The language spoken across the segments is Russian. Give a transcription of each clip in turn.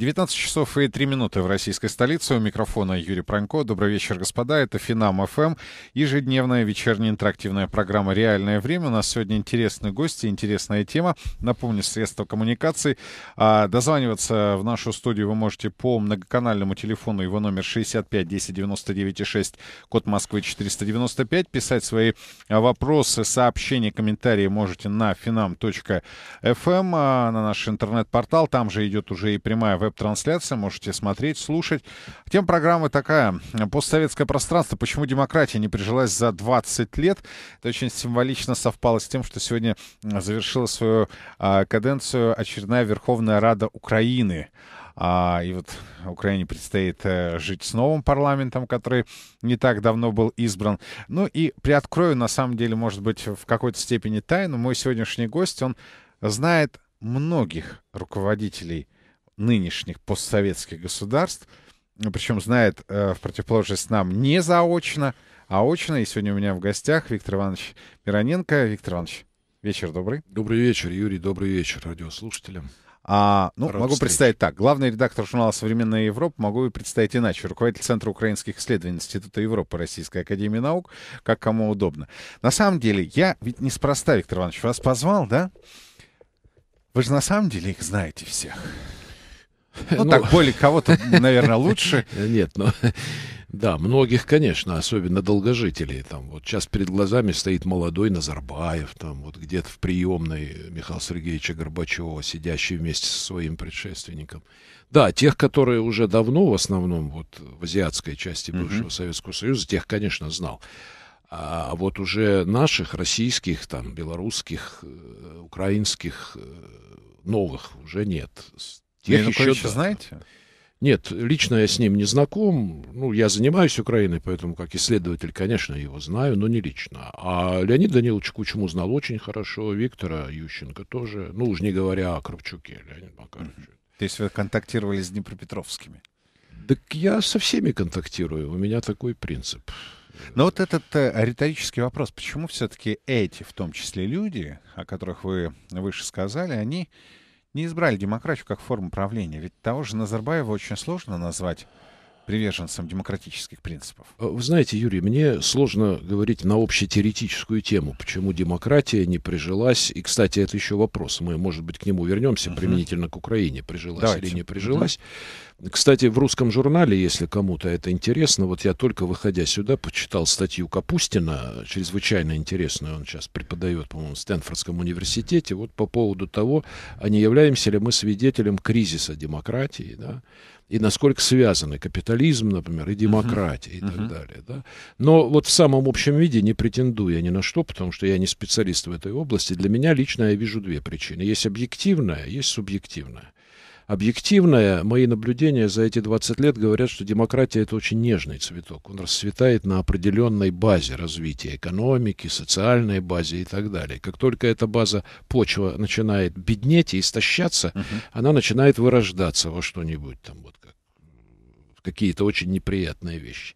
19 часов и 3 минуты в российской столице. У микрофона Юрий Пронько. Добрый вечер, господа. Это Финам ФМ. Эм», ежедневная вечерняя интерактивная программа «Реальное время». У нас сегодня интересные гости, интересная тема. Напомню, средства коммуникации. А, дозваниваться в нашу студию вы можете по многоканальному телефону. Его номер 65 10 99 6, код Москвы 495. Писать свои а, вопросы, сообщения, комментарии можете на finam.fm, эм», а, на наш интернет-портал. Там же идет уже и прямая веб-трансляция, можете смотреть, слушать. Тема программы такая. Постсоветское пространство. Почему демократия не прижилась за 20 лет? Это очень символично совпало с тем, что сегодня завершила свою а, каденцию очередная Верховная Рада Украины. А, и вот Украине предстоит э, жить с новым парламентом, который не так давно был избран. Ну и приоткрою, на самом деле, может быть, в какой-то степени тайну. Мой сегодняшний гость, он знает многих руководителей нынешних постсоветских государств, ну, причем знает э, в противоположность нам не заочно, а очно. И сегодня у меня в гостях Виктор Иванович Мироненко. Виктор Иванович, вечер добрый. Добрый вечер, Юрий, добрый вечер радиослушателям. А, ну, Рад могу встречи. представить так. Главный редактор журнала «Современная Европа» могу и представить иначе. Руководитель Центра украинских исследований Института Европы Российской Академии Наук, как кому удобно. На самом деле, я ведь неспроста, Виктор Иванович, вас позвал, да? Вы же на самом деле их знаете всех. Ну, ну так, более кого-то, наверное, лучше. Нет, ну, да, многих, конечно, особенно долгожителей. Там вот сейчас перед глазами стоит молодой Назарбаев, там вот где-то в приемной Михаила Сергеевича Горбачева, сидящий вместе со своим предшественником. Да, тех, которые уже давно, в основном, вот в азиатской части бывшего mm-hmm. Советского Союза, тех, конечно, знал. А вот уже наших, российских, там, белорусских, э, украинских, э, новых уже нет. Тех ну, еще знаете? Нет, лично я с ним не знаком. Ну, я занимаюсь Украиной, поэтому как исследователь, конечно, его знаю, но не лично. А Леонид Даниловича Кучму знал очень хорошо, Виктора Ющенко тоже. Ну, уж не говоря о Кравчуке, Леонид Макарович. То есть вы контактировали с Днепропетровскими? Так я со всеми контактирую, у меня такой принцип. Но вот этот э, риторический вопрос, почему все-таки эти, в том числе люди, о которых вы выше сказали, они не избрали демократию как форму правления, ведь того же Назарбаева очень сложно назвать приверженцем демократических принципов? Э, вы знаете, Юрий, мне сложно говорить на общетеоретическую тему, почему демократия не прижилась. И, кстати, это еще вопрос. Мы, может быть, к нему вернемся uh применительно к Украине, прижилась Давайте. или не прижилась. uh Кстати, в русском журнале, если кому-то это интересно, вот я только выходя сюда почитал статью Капустина, чрезвычайно интересную, он сейчас преподает, по-моему, в Стэнфордском университете, вот по поводу того, а не являемся ли мы свидетелем кризиса демократии, да, и насколько связаны капитализм, например, и демократия uh-huh. и так uh-huh. далее. Да? Но вот в самом общем виде не претендую я ни на что, потому что я не специалист в этой области. Для меня лично я вижу две причины. Есть объективная, есть субъективная объективное, мои наблюдения за эти 20 лет говорят, что демократия это очень нежный цветок. Он расцветает на определенной базе развития экономики, социальной базе и так далее. Как только эта база, почва начинает беднеть и истощаться, uh-huh. она начинает вырождаться во что-нибудь там вот как какие-то очень неприятные вещи.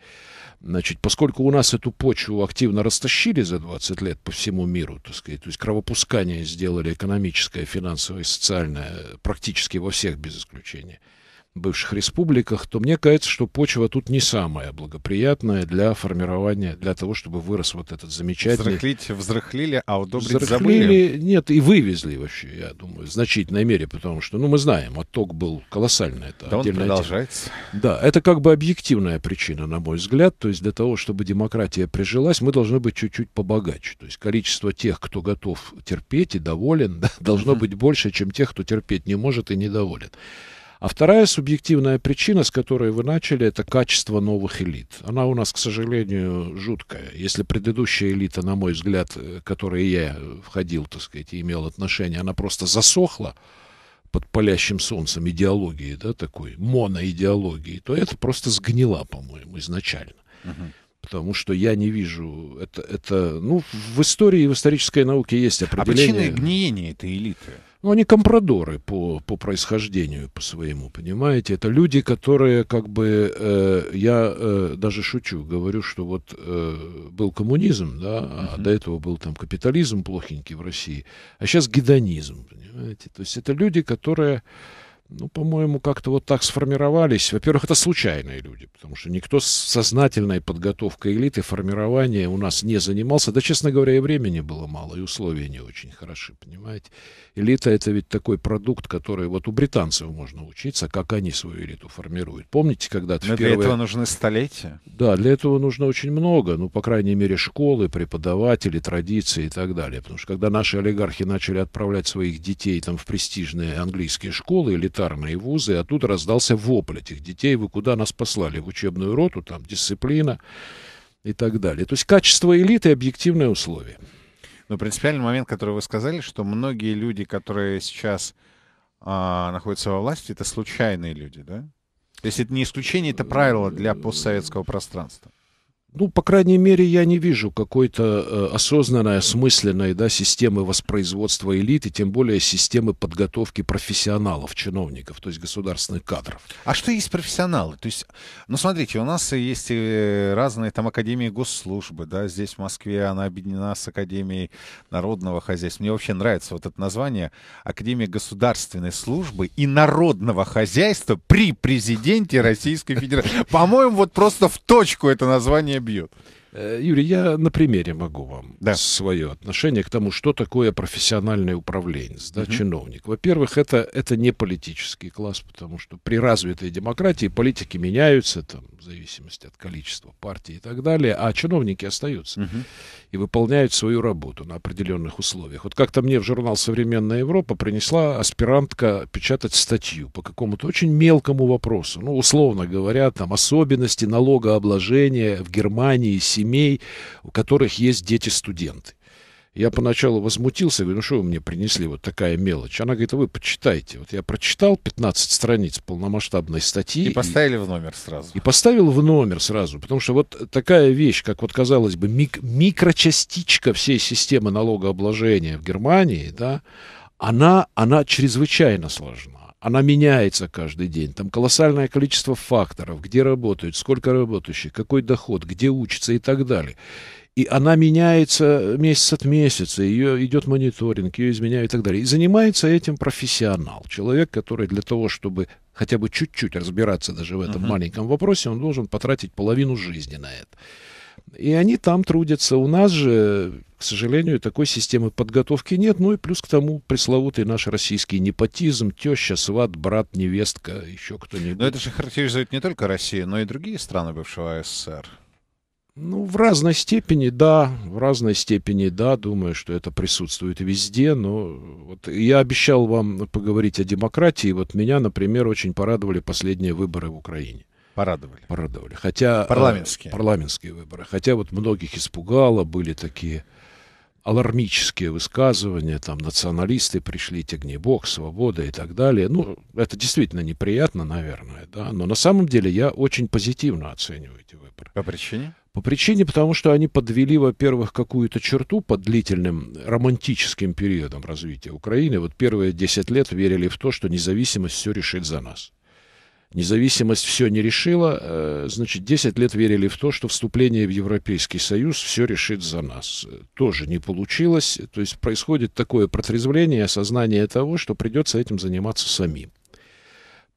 Значит, поскольку у нас эту почву активно растащили за 20 лет по всему миру, так сказать, то есть кровопускание сделали экономическое, финансовое, социальное практически во всех без исключения – бывших республиках, то мне кажется, что почва тут не самая благоприятная для формирования, для того, чтобы вырос вот этот замечательный... Взрыхлить, взрыхлили, а удобрить взрыхлили, забыли? нет, и вывезли вообще, я думаю, в значительной мере, потому что, ну, мы знаем, отток был колоссальный. Это да он продолжается. Тема. Да, это как бы объективная причина, на мой взгляд, то есть для того, чтобы демократия прижилась, мы должны быть чуть-чуть побогаче, то есть количество тех, кто готов терпеть и доволен, да, должно быть больше, чем тех, кто терпеть не может и недоволен. А вторая субъективная причина, с которой вы начали, это качество новых элит. Она у нас, к сожалению, жуткая. Если предыдущая элита, на мой взгляд, э, к которой я входил, так сказать, и имел отношение, она просто засохла под палящим солнцем идеологии, да, такой моноидеологии, то это просто сгнила, по-моему, изначально. потому что я не вижу это, это ну в истории и в исторической науке есть определение. А причины гниения этой элиты? ну, они компрадоры по, по происхождению, по своему, понимаете? Это люди, которые, как бы, э, я э, даже шучу, говорю, что вот э, был коммунизм, да, uh-huh. до этого был там капитализм плохенький в России, а сейчас гедонизм, понимаете? То есть это люди, которые ну, по-моему, как-то вот так сформировались. Во-первых, это случайные люди, потому что никто с сознательной подготовкой элиты, формирования у нас не занимался. Да, честно говоря, и времени было мало, и условия не очень хороши, понимаете. Элита — это ведь такой продукт, который вот у британцев можно учиться, как они свою элиту формируют. Помните, когда-то Но первые... для этого нужны столетия? Да, для этого нужно очень много. Ну, по крайней мере, школы, преподаватели, традиции и так далее. Потому что когда наши олигархи начали отправлять своих детей там в престижные английские школы, элита гуманитарные вузы, а тут раздался вопль этих детей, вы куда нас послали, в учебную роту, там дисциплина и так далее. То есть качество элиты – объективное условие. Но принципиальный момент, который вы сказали, что многие люди, которые сейчас а, находятся во власти, это случайные люди, да? То есть это не исключение, это правило для постсоветского пространства ну, по крайней мере, я не вижу какой-то э, осознанной, осмысленной да, системы воспроизводства элиты, тем более системы подготовки профессионалов, чиновников, то есть государственных кадров. А что есть профессионалы? То есть, ну, смотрите, у нас есть э, разные там академии госслужбы, да, здесь в Москве она объединена с Академией народного хозяйства. Мне вообще нравится вот это название Академия государственной службы и народного хозяйства при президенте Российской Федерации. По-моему, вот просто в точку это название nem Э, Юрий, я на примере могу вам да. свое отношение к тому, что такое профессиональный управленец, да, угу. чиновник. Во-первых, это, это не политический класс, потому что при развитой демократии политики меняются, там, в зависимости от количества партий и так далее, а чиновники остаются угу. и выполняют свою работу на определенных условиях. Вот как-то мне в журнал «Современная Европа» принесла аспирантка печатать статью по какому-то очень мелкому вопросу, ну, условно говоря, там, особенности налогообложения в Германии, семей, у которых есть дети-студенты. Я поначалу возмутился, говорю, ну что вы мне принесли, вот такая мелочь. Она говорит, вы почитайте. Вот я прочитал 15 страниц полномасштабной статьи. И поставили и, в номер сразу. И поставил в номер сразу, потому что вот такая вещь, как вот казалось бы, мик, микрочастичка всей системы налогообложения в Германии, да, она, она чрезвычайно сложна она меняется каждый день. Там колоссальное количество факторов, где работают, сколько работающих, какой доход, где учатся и так далее. И она меняется месяц от месяца, ее идет мониторинг, ее изменяют и так далее. И занимается этим профессионал, человек, который для того, чтобы хотя бы чуть-чуть разбираться даже в этом uh-huh. маленьком вопросе, он должен потратить половину жизни на это и они там трудятся. У нас же, к сожалению, такой системы подготовки нет. Ну и плюс к тому пресловутый наш российский непотизм, теща, сват, брат, невестка, еще кто-нибудь. Но это же характеризует не только Россию, но и другие страны бывшего СССР. Ну, в разной степени, да, в разной степени, да, думаю, что это присутствует везде, но вот я обещал вам поговорить о демократии, вот меня, например, очень порадовали последние выборы в Украине. Порадовали. Порадовали. Хотя, э, парламентские. Парламентские выборы. Хотя вот многих испугало, были такие алармические высказывания, там националисты пришли, огнебок, свобода и так далее. Ну, это действительно неприятно, наверное, да, но на самом деле я очень позитивно оцениваю эти выборы. По причине? По причине, потому что они подвели, во-первых, какую-то черту под длительным романтическим периодом развития Украины. Вот первые 10 лет верили в то, что независимость все решит за нас. Независимость все не решила. Э, значит, 10 лет верили в то, что вступление в Европейский Союз все решит за нас. Э, тоже не получилось. То есть происходит такое протрезвление и осознание того, что придется этим заниматься самим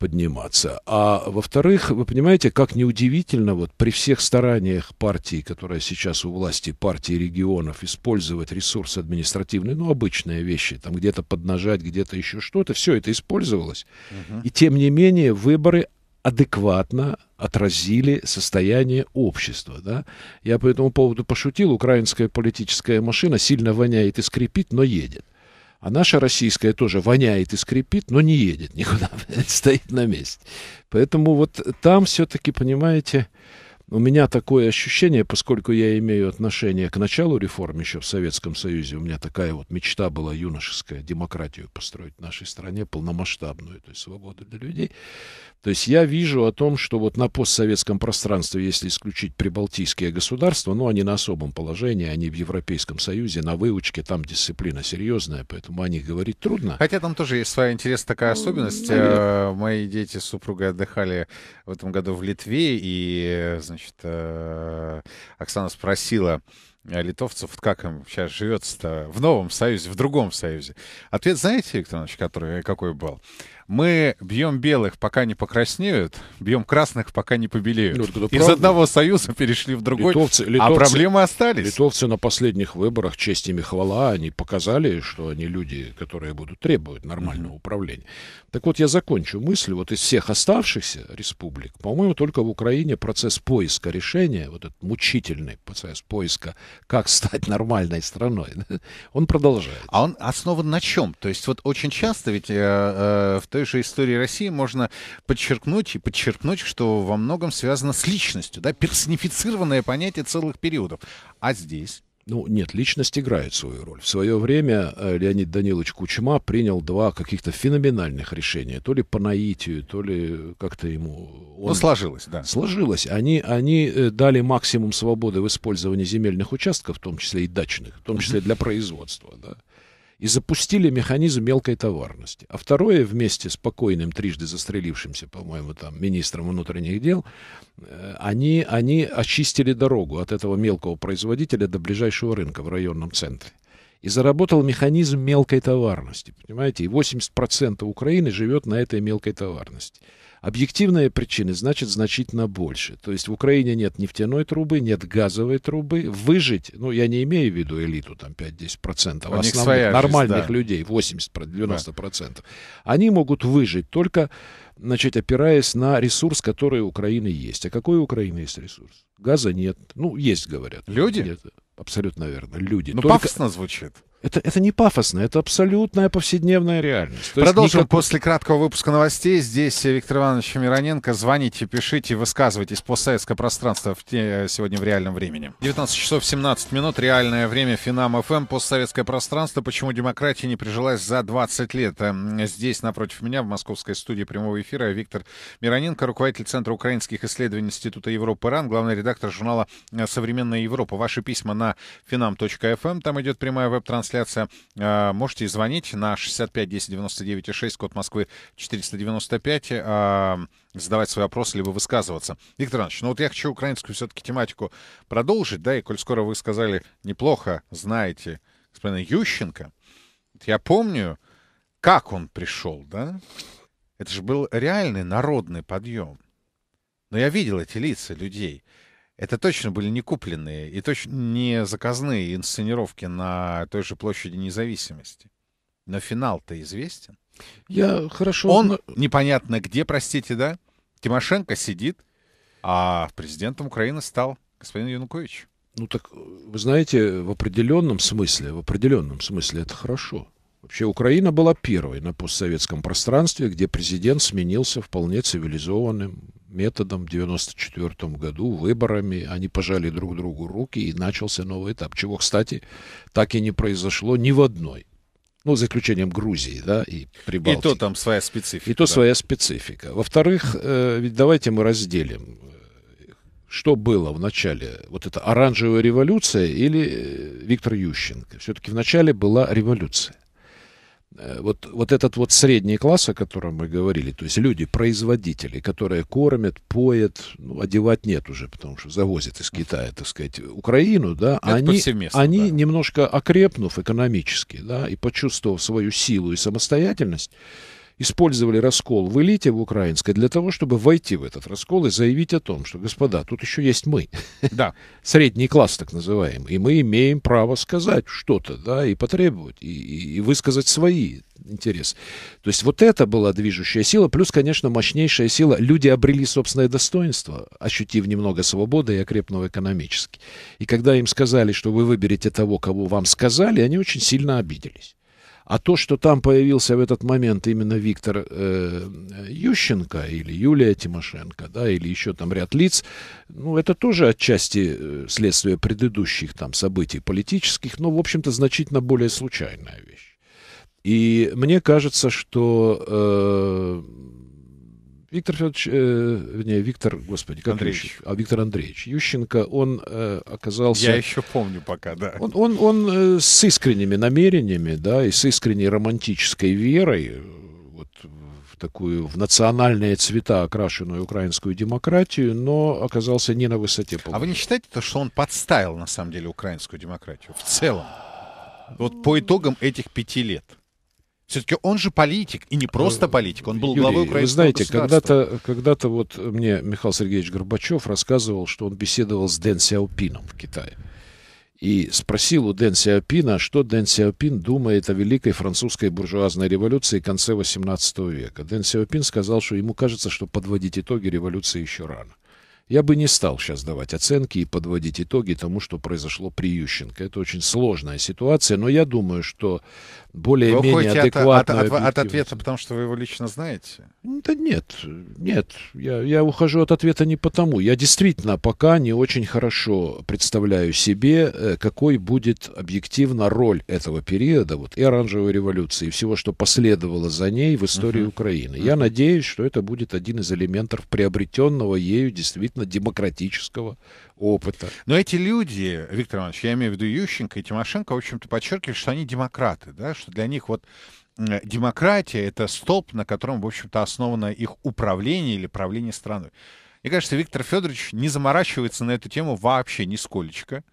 подниматься. А во-вторых, вы понимаете, как неудивительно, вот при всех стараниях партии, которая сейчас у власти, партии регионов, использовать ресурсы административные, ну, обычные вещи, там где-то поднажать, где-то еще что-то, все это использовалось. Угу. И тем не менее выборы адекватно отразили состояние общества. Да? Я по этому поводу пошутил, украинская политическая машина сильно воняет и скрипит, но едет. А наша российская тоже воняет и скрипит, но не едет никуда, стоит на месте. Поэтому вот там все-таки, понимаете, у меня такое ощущение, поскольку я имею отношение к началу реформ еще в Советском Союзе, у меня такая вот мечта была юношеская, демократию построить в нашей стране, полномасштабную, то есть свободу для людей. То есть я вижу о том, что вот на постсоветском пространстве, если исключить прибалтийские государства, ну, они на особом положении, они в Европейском Союзе, на выучке, там дисциплина серьезная, поэтому о них говорить трудно. Хотя там тоже есть своя интересная такая ну, особенность. Ну, Мои дети с супругой отдыхали в этом году в Литве, и, значит, значит, э, Оксана спросила э, литовцев, как им сейчас живется-то в новом союзе, в другом союзе. Ответ знаете, Виктор Иванович, который, какой был? мы бьем белых, пока не покраснеют, бьем красных, пока не побелеют. Юр, Из правда? одного союза перешли в другой, литовцы, а литовцы, а проблемы остались. Литовцы на последних выборах, честь им хвала, они показали, что они люди, которые будут требовать нормального mm-hmm. управления. Так вот, я закончу мысль. Вот из всех оставшихся республик, по-моему, только в Украине процесс поиска решения, вот этот мучительный процесс поиска, как стать нормальной страной, он продолжается. А он основан на чем? То есть вот очень часто ведь э, э, в той новейшей истории России можно подчеркнуть и подчеркнуть, что во многом связано с личностью, да, персонифицированное понятие целых периодов. А здесь... Ну, нет, личность играет свою роль. В свое время э, Леонид Данилович Кучма принял два каких-то феноменальных решения. То ли по наитию, то ли как-то ему... Он... Ну, сложилось, да. Сложилось. Они, они э, дали максимум свободы в использовании земельных участков, в том числе и дачных, в том числе для производства, да и запустили механизм мелкой товарности. А второе, вместе с покойным, трижды застрелившимся, по-моему, там, министром внутренних дел, э, они, они очистили дорогу от этого мелкого производителя до ближайшего рынка в районном центре и заработал механизм мелкой товарности. Понимаете, и 80% Украины живет на этой мелкой товарности. Объективные причины значит значительно больше. То есть в Украине нет нефтяной трубы, нет газовой трубы. Выжить, ну я не имею в виду элиту, там 5-10%, основных нормальных жизнь, да. людей, 80-90%. Да. Они могут выжить только, значит, опираясь на ресурс, который у Украины есть. А какой у Украины есть ресурс? Газа нет. Ну, есть, говорят. Люди? Нет. Абсолютно верно. Люди. Ну, Только... пафосно звучит. Это, это не пафосно, это абсолютная повседневная реальность. То Продолжим никак... после краткого выпуска новостей. Здесь Виктор Иванович Мироненко. Звоните, пишите, высказывайтесь. Постсоветское пространство в те, э, сегодня в реальном времени. 19 часов 17 минут. Реальное время. Финам ФМ. Эм. Постсоветское пространство. Почему демократия не прижилась за 20 лет? Эм, здесь, напротив меня, в московской студии прямого эфира, Виктор Мироненко, руководитель Центра украинских исследований Института Европы РАН, главный редактор журнала э, «Современная Европа». Ваши письма на finam.fm. Эм. Там идет прямая веб-трансляция трансляция. Э, можете звонить на 65 10 99 6, код Москвы 495, э, задавать свои вопросы, либо высказываться. Виктор Иванович, ну вот я хочу украинскую все-таки тематику продолжить, да, и коль скоро вы сказали, неплохо знаете господина Ющенко, я помню, как он пришел, да? Это же был реальный народный подъем. Но я видел эти лица людей. Это точно были не купленные и точно не заказные инсценировки на той же площади независимости. Но финал-то известен. Я хорошо... Он непонятно где, простите, да? Тимошенко сидит, а президентом Украины стал господин Янукович. Ну так, вы знаете, в определенном смысле, в определенном смысле это хорошо. Вообще Украина была первой на постсоветском пространстве, где президент сменился вполне цивилизованным, методом в 1994 году, выборами. Они пожали друг другу руки, и начался новый этап, чего, кстати, так и не произошло ни в одной. Ну, за исключением Грузии, да, и Прибалтики. И то там своя специфика. И то да. своя специфика. Во-вторых, э, ведь давайте мы разделим, э, что было в начале, вот эта оранжевая революция или э, Виктор Ющенко. Все-таки в начале была революция. Э, вот, вот этот вот средний класс, о котором мы говорили, то есть люди, производители, которые кормят, поят, ну, одевать нет уже, потому что завозят из Китая, так сказать, Украину, да, Это они, они да. немножко окрепнув экономически, да, и почувствовав свою силу и самостоятельность, использовали раскол в элите в украинской для того, чтобы войти в этот раскол и заявить о том, что, господа, тут еще есть мы. Да. Средний класс, так называемый. И мы имеем право сказать что-то, да, и потребовать, и, и высказать свои интересы. То есть вот это была движущая сила, плюс, конечно, мощнейшая сила. Люди обрели собственное достоинство, ощутив немного свободы и окрепнув экономически. И когда им сказали, что вы выберете того, кого вам сказали, они очень сильно обиделись. А то, что там появился в этот момент именно Виктор э, Ющенко или Юлия Тимошенко, да, или еще там ряд лиц, ну, это тоже отчасти э, следствие предыдущих там событий политических, но, в общем-то, значительно более случайная вещь. И мне кажется, что э, Виктор Федорович, э, не, Виктор, господи, как Андреевич. Ющенко, а Виктор Андреевич Ющенко, он э, оказался... Я еще помню пока, да. Он, он, он э, с искренними намерениями, да, и с искренней романтической верой э, вот, в такую, в национальные цвета окрашенную украинскую демократию, но оказался не на высоте. Помню. А вы не считаете, то, что он подставил, на самом деле, украинскую демократию в целом? Вот по итогам этих пяти лет – все-таки он же политик, и не просто э, политик, он был Юрий, главой украинского вы знаете, когда-то когда вот мне Михаил Сергеевич Горбачев рассказывал, что он беседовал с Дэн Сяопином в Китае. И спросил у Дэн Сяопина, что Дэн Сяопин думает о великой французской буржуазной революции конце XVIII века. Дэн Сяопин сказал, что ему кажется, что подводить итоги революции еще рано. Я бы не стал сейчас давать оценки и подводить итоги тому, что произошло при Ющенко. Это очень сложная ситуация, но я думаю, что более-менее адекватную. От, от, от, от ответа, потому что вы его лично знаете? Ну, да нет, нет. Я, я ухожу от ответа не потому. Я действительно пока не очень хорошо представляю себе, э, какой будет объективно роль этого периода, вот и оранжевой революции, и всего, что последовало за ней в истории uh-huh. Украины. Uh-huh. Я надеюсь, что это будет один из элементов приобретенного ею действительно демократического опыта. Но эти люди, Виктор Иванович, я имею в виду Ющенко и Тимошенко, в общем-то, подчеркивают, что они демократы, да, что для них вот э, демократия — это столб, на котором, в общем-то, основано их управление или правление страной. Мне кажется, Виктор Федорович не заморачивается на эту тему вообще нисколечко.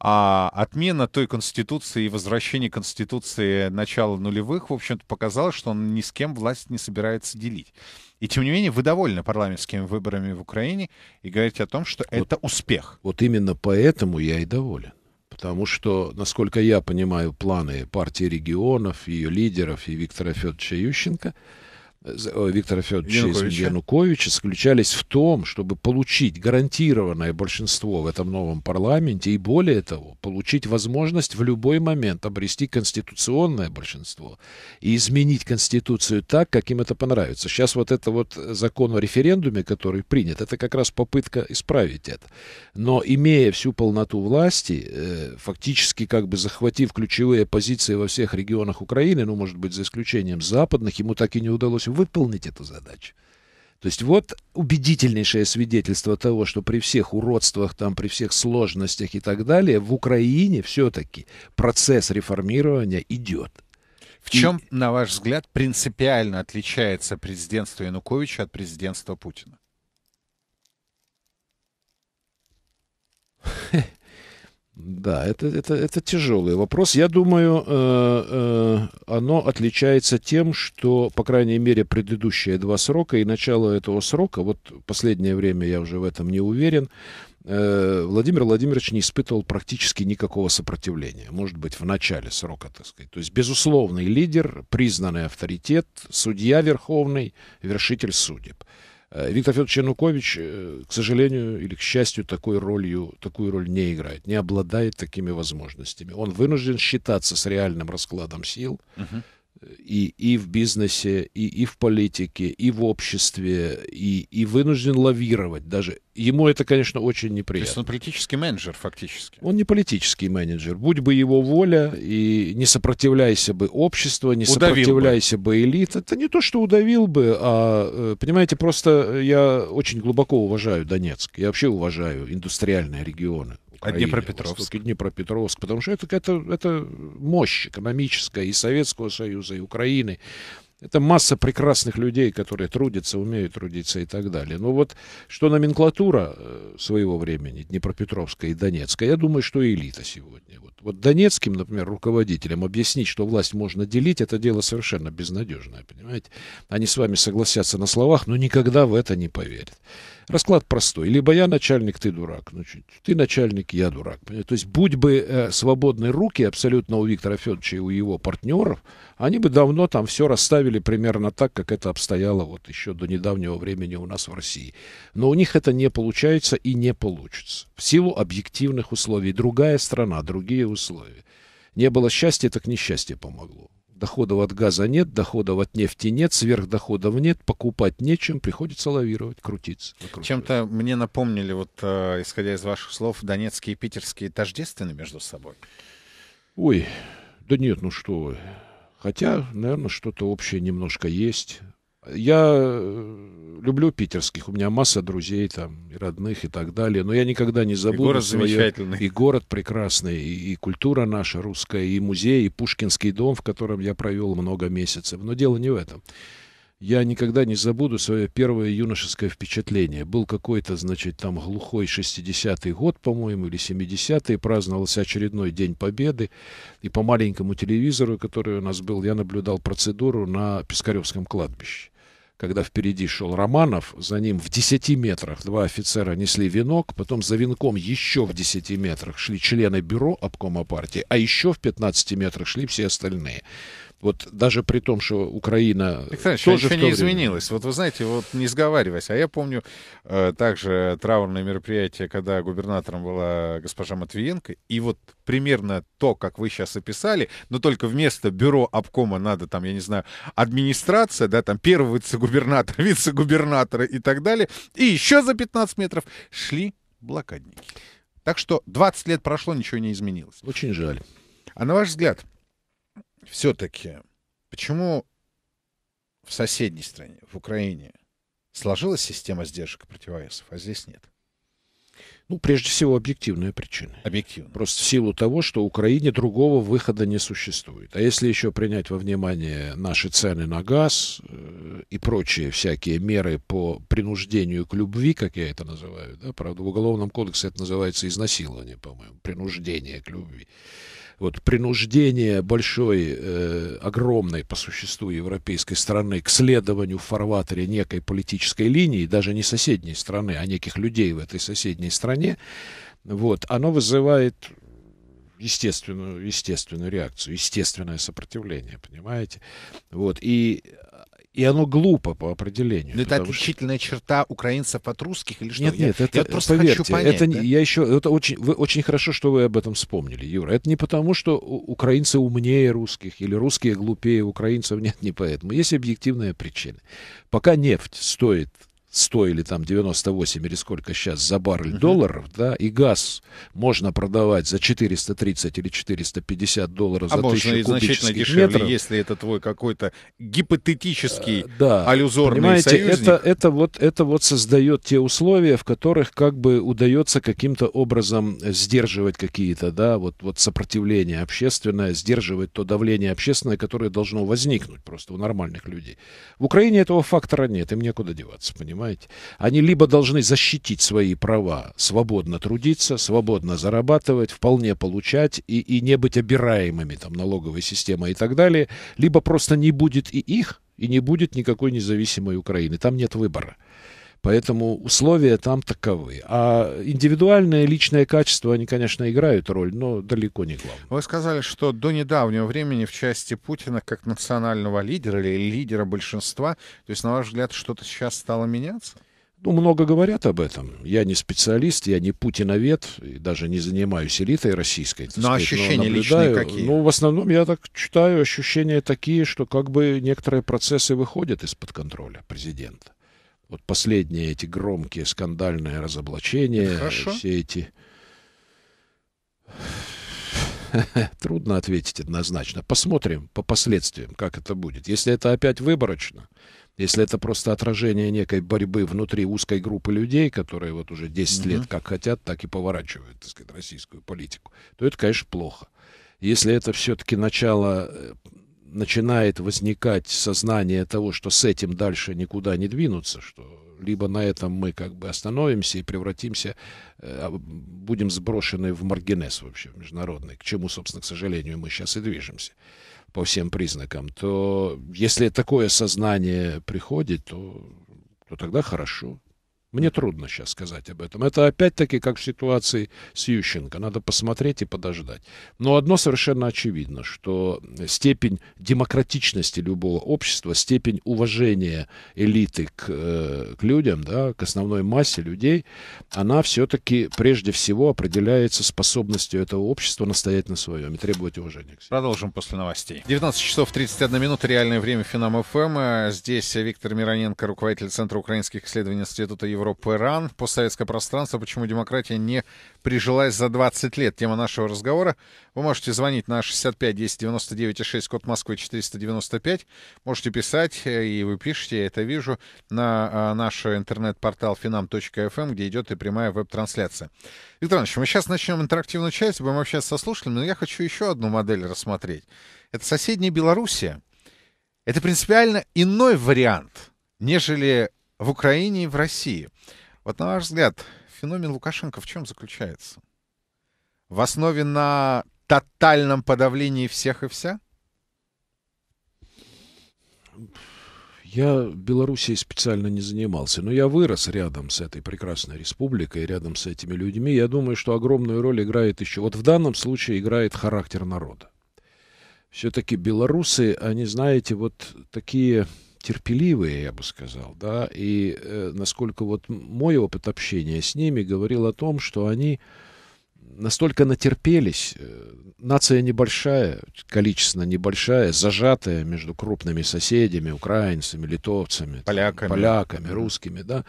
А отмена той конституции и возвращение конституции начала нулевых, в общем-то, показало, что он ни с кем власть не собирается делить. И тем не менее, вы довольны парламентскими выборами в Украине и говорите о том, что вот, это успех. Вот именно поэтому я и доволен. Потому что, насколько я понимаю, планы партии регионов, ее лидеров и Виктора Федоровича Ющенко – Виктора Федоровича Януковича. Януковича заключались в том, чтобы получить гарантированное большинство в этом новом парламенте и более того, получить возможность в любой момент обрести конституционное большинство и изменить конституцию так, как им это понравится. Сейчас вот это вот закон о референдуме, который принят, это как раз попытка исправить это. Но имея всю полноту власти, э, фактически как бы захватив ключевые позиции во всех регионах Украины, ну, может быть, за исключением западных, ему так и не удалось выполнить эту задачу. То есть вот убедительнейшее свидетельство того, что при всех уродствах, там, при всех сложностях и так далее, в Украине все-таки процесс реформирования идет. В чем, и... на ваш взгляд, принципиально отличается президентство Януковича от президентства Путина? Да, это, это, это тяжелый вопрос. Я думаю, э, э, оно отличается тем, что, по крайней мере, предыдущие два срока и начало этого срока, вот последнее время я уже в этом не уверен, э, Владимир Владимирович не испытывал практически никакого сопротивления. Может быть, в начале срока, так сказать. То есть, безусловный лидер, признанный авторитет, судья верховный, вершитель судеб. Э, Виктор Федорович Янукович, э, к сожалению или к счастью, такой ролью, такую роль не играет, не обладает такими возможностями. Он вынужден считаться с реальным раскладом сил, угу и, и в бизнесе, и, и в политике, и в обществе, и, и вынужден лавировать даже. Ему это, конечно, очень неприятно. То есть он политический менеджер фактически? Он не политический менеджер. Будь бы его воля, и не сопротивляйся бы общество, не удавил сопротивляйся бы. бы элит. Это не то, что удавил бы, а, э, понимаете, просто я очень глубоко уважаю Донецк. Я вообще уважаю индустриальные регионы а Днепропетровск. Днепропетровск, потому что это, это, это мощь экономическая и Советского Союза, и Украины. Это масса прекрасных людей, которые трудятся, умеют трудиться и так далее. Но вот что номенклатура э, своего времени, Днепропетровская и Донецкая, я думаю, что элита сегодня. Вот, вот донецким, например, руководителям объяснить, что власть можно делить, это дело совершенно безнадежное, понимаете? Они с вами согласятся на словах, но никогда в это не поверят. Расклад простой. Либо я начальник, ты дурак. Значит, ну, ты начальник, я дурак. То есть будь бы э, свободные руки абсолютно у Виктора Федоровича и у его партнеров, они бы давно там все расставили примерно так, как это обстояло вот еще до недавнего времени у нас в России. Но у них это не получается и не получится. В силу объективных условий. Другая страна, другие условия. Не было счастья, так несчастье помогло. Доходов от газа нет, доходов от нефти нет, сверхдоходов нет, покупать нечем, приходится лавировать, крутиться. Чем-то мне напомнили, вот э, исходя из ваших слов, донецкие и питерские тождественны между собой. Ой, да нет, ну что вы. Хотя, наверное, что-то общее немножко есть. Я э, люблю питерских, у меня масса друзей там, и родных и так далее, но я никогда не забуду. И город свое... замечательный. И город прекрасный, и, и культура наша русская, и музей, и Пушкинский дом, в котором я провел много месяцев. Но дело не в этом. Я никогда не забуду свое первое юношеское впечатление. Был какой-то, значит, там глухой 60-й год, по-моему, или 70-й, праздновался очередной День Победы, и по маленькому телевизору, который у нас был, я наблюдал процедуру на Пискаревском кладбище когда впереди шел Романов, за ним в 10 метрах два офицера несли венок, потом за венком еще в 10 метрах шли члены бюро обкома партии, а еще в 15 метрах шли все остальные. Вот даже при том, что Украина тоже ничего не изменилось. Вот вы знаете, вот не сговариваясь. А я помню э, также траурное мероприятие, когда губернатором была госпожа Матвиенко. И вот примерно то, как вы сейчас описали, но только вместо бюро обкома надо там, я не знаю, администрация, да, там первый вице-губернатор, вице-губернатора и так далее. И еще за 15 метров шли блокадники. Так что 20 лет прошло, ничего не изменилось. Очень жаль. А на ваш взгляд, все-таки, почему в соседней стране, в Украине, сложилась система сдержек и противовесов, а здесь нет? Ну, прежде всего, объективная причина. Объективно. Просто в силу того, что Украине другого выхода не существует. А если еще принять во внимание наши цены на газ э, и прочие всякие меры по принуждению к любви, как я это называю, да, правда, в Уголовном кодексе это называется изнасилование, по-моему, принуждение к любви вот принуждение большой, э, огромной по существу европейской страны к следованию в фарватере некой политической линии, даже не соседней страны, а неких людей в этой соседней стране, вот, оно вызывает естественную, естественную реакцию, естественное сопротивление, понимаете? Вот, и и оно глупо по определению. Но это отличительная что... черта украинцев от русских или что? Нет, я, нет, это, я это, просто поверьте, хочу понять, это да? я еще, это очень, вы очень хорошо, что вы об этом вспомнили, Юра. Это не потому, что украинцы умнее русских или русские глупее украинцев, нет, не поэтому. Есть объективная причина. Пока нефть стоит стоили там 98 или сколько сейчас за баррель uh-huh. долларов, да, и газ можно продавать за 430 или 450 долларов а за можно и значительно дешевле, метров. если это твой какой-то гипотетический, uh, да. аллюзорный Понимаете, союзник. Это, это, вот, это вот создает те условия, в которых как бы удается каким-то образом сдерживать какие-то, да, вот, вот сопротивление общественное, сдерживать то давление общественное, которое должно возникнуть просто у нормальных людей. В Украине этого фактора нет, им некуда деваться, понимаете? понимаете? Они либо должны защитить свои права, свободно трудиться, свободно зарабатывать, вполне получать и, и не быть обираемыми там, налоговой системой и так далее, либо просто не будет и их, и не будет никакой независимой Украины. Там нет выбора. Поэтому условия там таковы. А индивидуальное личное качество, они, конечно, играют роль, но далеко не главное. Вы сказали, что до недавнего времени в части Путина как национального лидера или лидера большинства, то есть, на ваш взгляд, что-то сейчас стало меняться? Ну, много говорят об этом. Я не специалист, я не путиновед, и даже не занимаюсь элитой российской. Но сказать, ощущения но личные какие? Ну, в основном я так читаю, ощущения такие, что как бы некоторые процессы выходят из-под контроля президента вот последние эти громкие скандальные разоблачения, Хорошо. все эти... Трудно ответить однозначно. Посмотрим по последствиям, как это будет. Если это опять выборочно, если это просто отражение некой борьбы внутри узкой группы людей, которые вот уже 10 угу. лет как хотят, так и поворачивают, так сказать, российскую политику, то это, конечно, плохо. Если это все-таки начало э, начинает возникать сознание того, что с этим дальше никуда не двинуться, что либо на этом мы как бы остановимся и превратимся, э, а будем сброшены в маргинес вообще международный, к чему, собственно, к сожалению, мы сейчас и движемся по всем признакам, то если такое сознание приходит, то, то тогда хорошо. Мне трудно сейчас сказать об этом. Это опять-таки как в ситуации с Ющенко. Надо посмотреть и подождать. Но одно совершенно очевидно, что степень демократичности любого общества, степень уважения элиты к, э, к людям, да, к основной массе людей, она все-таки прежде всего определяется способностью этого общества настоять на своем и требовать уважения к себе. Продолжим после новостей. 19 часов 31 минута, реальное время Финам ФМ. Здесь Виктор Мироненко, руководитель Центра украинских исследований Института Европы Европы, Иран, постсоветское пространство, почему демократия не прижилась за 20 лет. Тема нашего разговора. Вы можете звонить на 65 10 99 6, код Москвы 495. Можете писать, э, и вы пишете, я это вижу, на а, наш интернет-портал finam.fm, эм, где идет и прямая веб-трансляция. Виктор Иванович, мы сейчас начнем интерактивную часть, будем общаться со слушателями, но я хочу еще одну модель рассмотреть. Это соседняя Белоруссия. Это принципиально иной вариант, нежели в Украине и в России. Вот на ваш взгляд, феномен Лукашенко в чем заключается? В основе на тотальном подавлении всех и вся? Я Белоруссией специально не занимался, но я вырос рядом с этой прекрасной республикой, рядом с этими людьми. Я думаю, что огромную роль играет еще, вот в данном случае играет характер народа. Все-таки белорусы, они, знаете, вот такие терпеливые, я бы сказал, да, и э, насколько вот мой опыт общения с ними говорил о том, что они настолько натерпелись, э, нация небольшая, количественно небольшая, зажатая между крупными соседями, украинцами, литовцами, поляками, там, поляками русскими, да,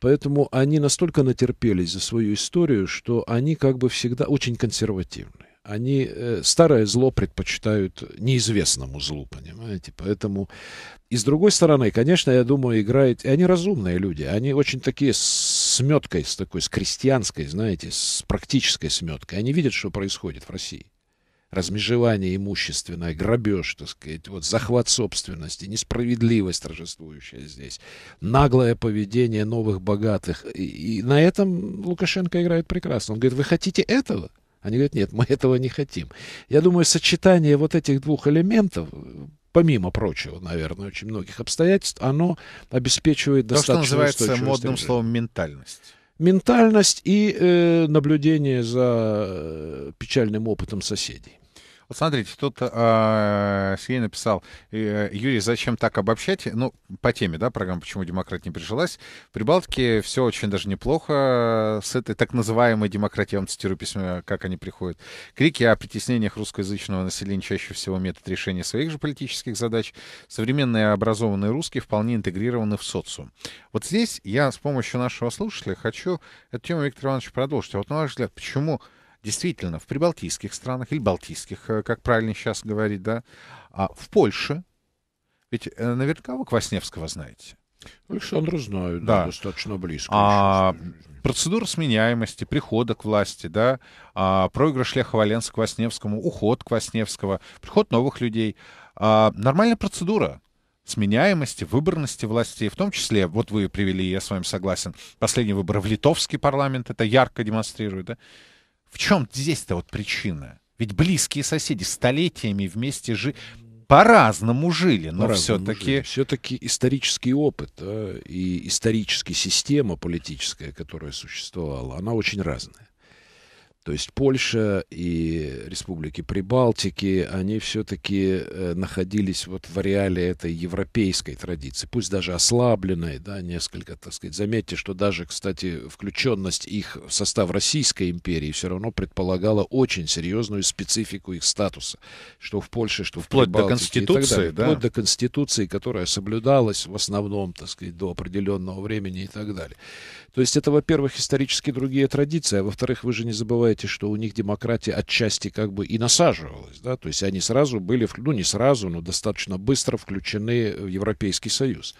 поэтому они настолько натерпелись за свою историю, что они как бы всегда очень консервативные они э, старое зло предпочитают неизвестному злу, понимаете? Поэтому... И с другой стороны, конечно, я думаю, играет... И они разумные люди, они очень такие с меткой, с такой, с крестьянской, знаете, с практической сметкой. Они видят, что происходит в России. Размежевание имущественное, грабеж, так сказать, вот захват собственности, несправедливость торжествующая здесь, наглое поведение новых богатых. И, и на этом Лукашенко играет прекрасно. Он говорит, вы хотите этого? Они говорят, нет, мы этого не хотим. Я думаю, сочетание вот этих двух элементов помимо прочего, наверное, очень многих обстоятельств, оно обеспечивает То, достаточно... То, что называется модным словом «ментальность». Ментальность и э, наблюдение за э, печальным опытом соседей. Вот смотрите, тут э, Сергей написал, э, Юрий, зачем так обобщать? Ну, по теме, да, программа «Почему демократия не прижилась». В Прибалтике все очень даже неплохо с этой так называемой демократией, я вам цитирую письма, как они приходят. Крики о притеснениях русскоязычного населения чаще всего метод решения своих же политических задач. Современные образованные русские вполне интегрированы в социум. Вот здесь я с помощью нашего слушателя хочу эту тему, Виктор Иванович, продолжить. А вот на ваш взгляд, почему действительно в прибалтийских странах, или балтийских, э, как правильно сейчас говорить, да, а в Польше, ведь э, наверняка вы Квасневского знаете. Александр знаю, да, достаточно близко. А, процедура сменяемости, прихода к власти, да, а, проигрыш Леха Валенса к Васневскому, уход Квасневского, приход новых людей. А, нормальная процедура сменяемости, выборности властей, в том числе, вот вы привели, я с вами согласен, последние выборы в литовский парламент, это ярко демонстрирует, да, в чем здесь-то вот причина? Ведь близкие соседи столетиями вместе жили по-разному жили, но по все-таки... Все-таки исторический опыт да, э, и историческая система политическая, которая существовала, она очень разная. То есть Польша и республики Прибалтики, они все-таки э, находились вот в реале этой европейской традиции, пусть даже ослабленной, да, несколько, так сказать. Заметьте, что даже, кстати, включенность их в состав Российской империи все равно предполагала очень серьезную специфику их статуса, что в Польше, что в вплоть Прибалтике. Вплоть до Конституции, далее, да? Вплоть до Конституции, которая соблюдалась в основном, так сказать, до определенного времени и так далее. То есть это, во-первых, исторически другие традиции, а во-вторых, вы же не забываете, считаете, что у них демократия отчасти как бы и насаживалась, да, то есть они сразу были, ну не сразу, но достаточно быстро включены в Европейский Союз,